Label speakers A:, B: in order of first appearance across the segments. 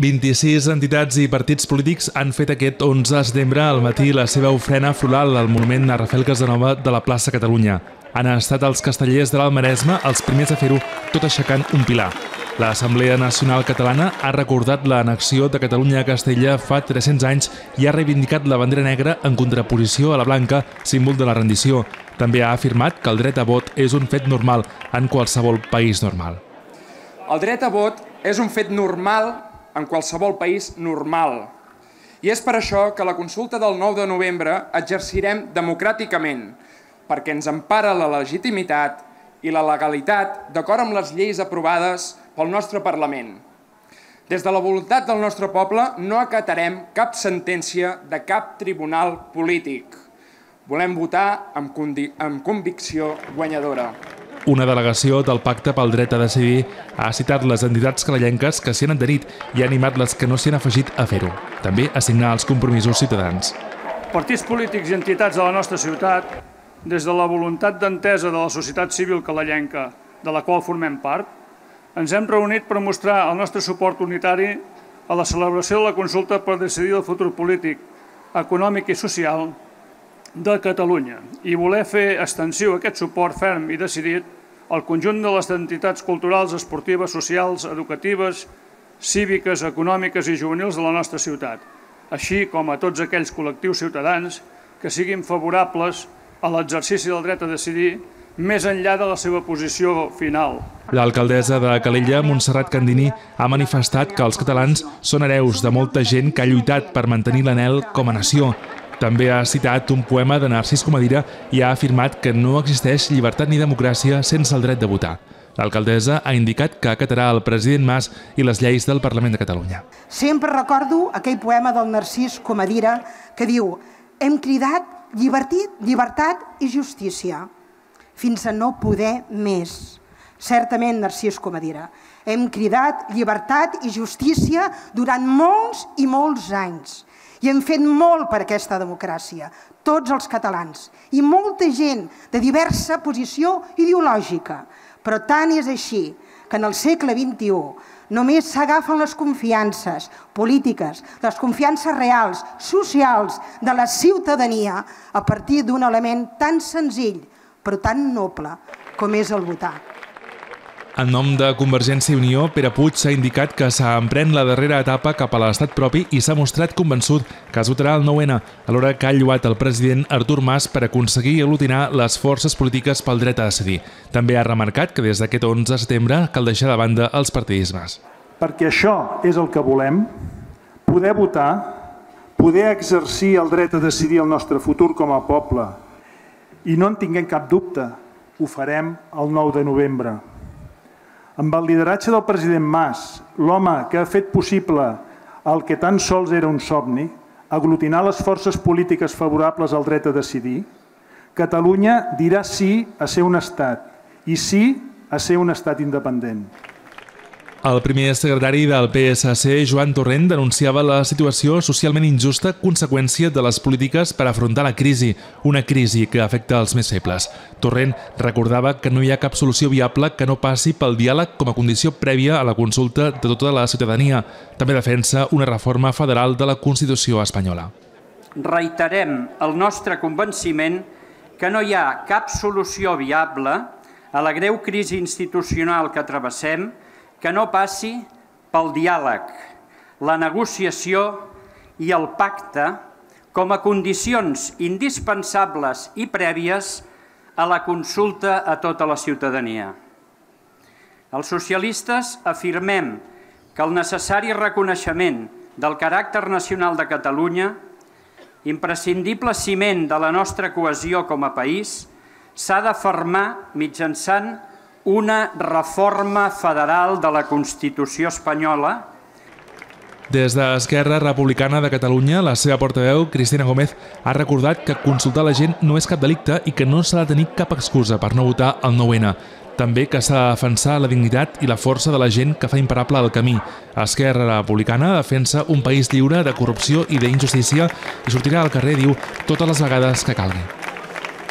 A: 26 entitats i partits polítics han fet aquest 11 de setembre al matí la seva ofrena floral al monument a Rafael Casanova de la plaça Catalunya. Han estat els castellers de l'Almaresme els primers a fer-ho tot aixecant un pilar. L'Assemblea Nacional Catalana ha recordat l'anecció de Catalunya a Castella fa 300 anys i ha reivindicat la bandera negra en contraposició a la blanca, símbol de la rendició. També ha afirmat que el dret a vot és un fet normal en qualsevol país normal. El dret a vot és un fet normal en qualsevol país normal. I és per això que la consulta del 9 de novembre exercirem democràticament, perquè ens empara la legitimitat i la legalitat d'acord amb les lleis aprovades pel nostre Parlament. Des de la voluntat del nostre poble no acatarem cap sentència de cap tribunal polític. Volem votar amb, convicció guanyadora. Una delegació del Pacte pel Dret a Decidir ha citat les entitats calallenques que s'hi han adherit i ha animat les que no s'hi han afegit a fer-ho. També a signar els compromisos ciutadans. Partits polítics i entitats de la nostra ciutat, des de la voluntat d'entesa de la societat civil calallenca, de la qual formem part, ens hem reunit per mostrar el nostre suport unitari a la celebració de la consulta per decidir el futur polític, econòmic i social de Catalunya i voler fer extensiu aquest suport ferm i decidit al conjunt de les entitats culturals, esportives, socials, educatives, cíviques, econòmiques i juvenils de la nostra ciutat, així com a tots aquells col·lectius ciutadans que siguin favorables a l'exercici del dret a decidir més enllà de la seva posició final. L'alcaldessa de Calella, Montserrat Candini, ha manifestat que els catalans són hereus de molta gent que ha lluitat per mantenir l'anel com a nació també ha citat un poema de Narcís Comadira i ha afirmat que no existeix llibertat ni democràcia sense el dret de votar. L'alcaldessa ha indicat que acatarà el president Mas i les lleis del Parlament de Catalunya. Sempre recordo aquell poema del Narcís Comadira que diu «Hem cridat llibertit, llibertat i justícia, fins a no poder més». Certament, Narcís Comadira, hem cridat llibertat i justícia durant molts i molts anys i hem fet molt per aquesta democràcia, tots els catalans, i molta gent de diversa posició ideològica. Però tant és així que en el segle XXI només s'agafen les confiances polítiques, les confiances reals, socials, de la ciutadania a partir d'un element tan senzill però tan noble com és el votar. En nom de Convergència i Unió, Pere Puig s'ha indicat que s'ha emprèn la darrera etapa cap a l'estat propi i s'ha mostrat convençut que es votarà el 9-N, alhora que ha lluat el president Artur Mas per aconseguir aglutinar les forces polítiques pel dret a decidir. També ha remarcat que des d'aquest 11 de setembre cal deixar de banda els partidismes. Perquè això és el que volem, poder votar, poder exercir el dret a decidir el nostre futur com a poble. I no en tinguem cap dubte, ho farem el 9 de novembre. Amb el lideratge del president Mas, l'home que ha fet possible el que tan sols era un somni, aglutinar les forces polítiques favorables al dret a decidir, Catalunya dirà sí a ser un estat i sí a ser un estat independent. El primer secretari del PSC, Joan Torrent, denunciava la situació socialment injusta conseqüència de les polítiques per afrontar la crisi, una crisi que afecta els més febles. Torrent recordava que no hi ha cap solució viable que no passi pel diàleg com a condició prèvia a la consulta de tota la ciutadania. També defensa una reforma federal de la Constitució espanyola. Reiterem el nostre convenciment que no hi ha cap solució viable a la greu crisi institucional que travessem que no passi pel diàleg, la negociació i el pacte com a condicions indispensables i prèvies a la consulta a tota la ciutadania. Els socialistes afirmem que el necessari reconeixement del caràcter nacional de Catalunya, imprescindible ciment de la nostra cohesió com a país, s'ha de fermar mitjançant una reforma federal de la Constitució espanyola. Des d'Esquerra Republicana de Catalunya, la seva portaveu, Cristina Gómez, ha recordat que consultar la gent no és cap delicte i que no s'ha de tenir cap excusa per no votar el 9-N. També que s'ha de defensar la dignitat i la força de la gent que fa imparable el camí. Esquerra Republicana defensa un país lliure de corrupció i d'injustícia i sortirà al carrer, diu, totes les vegades que calgui.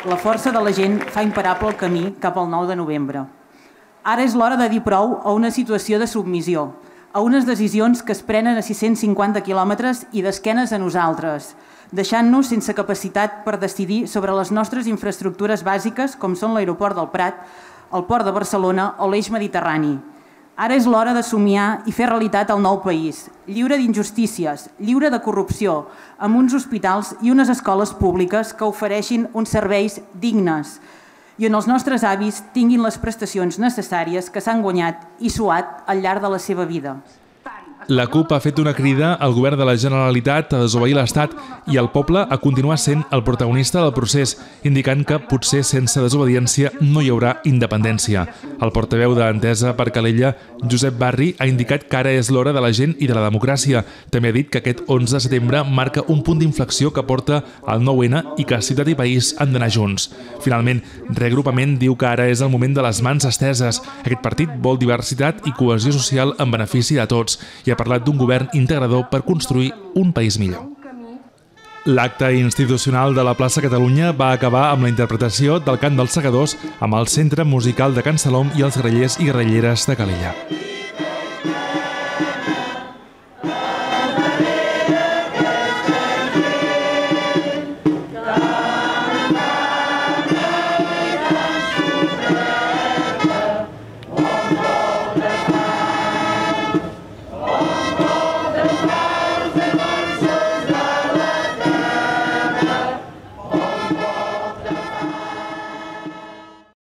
A: La força de la gent fa imparable el camí cap al 9 de novembre. Ara és l'hora de dir prou a una situació de submissió, a unes decisions que es prenen a 650 quilòmetres i d'esquenes a nosaltres, deixant-nos sense capacitat per decidir sobre les nostres infraestructures bàsiques, com són l'aeroport del Prat, el port de Barcelona o l'eix mediterrani. Ara és l'hora de somiar i fer realitat el nou país, lliure d'injustícies, lliure de corrupció, amb uns hospitals i unes escoles públiques que ofereixin uns serveis dignes, i on els nostres avis tinguin les prestacions necessàries que s'han guanyat i suat al llarg de la seva vida. La CUP ha fet una crida al govern de la Generalitat a desobeir l'Estat i al poble a continuar sent el protagonista del procés, indicant que potser sense desobediència no hi haurà independència. El portaveu d'Entesa per Calella, Josep Barri, ha indicat que ara és l'hora de la gent i de la democràcia. També ha dit que aquest 11 de setembre marca un punt d'inflexió que porta al 9-N i que ciutat i país han d'anar junts. Finalment, Regrupament diu que ara és el moment de les mans esteses. Aquest partit vol diversitat i cohesió social en benefici de tots i ha parlat d'un govern integrador per construir un país millor. L'acte institucional de la plaça Catalunya va acabar amb la interpretació del cant dels segadors amb el Centre Musical de Can Salom i els grellers i grelleres de Calella.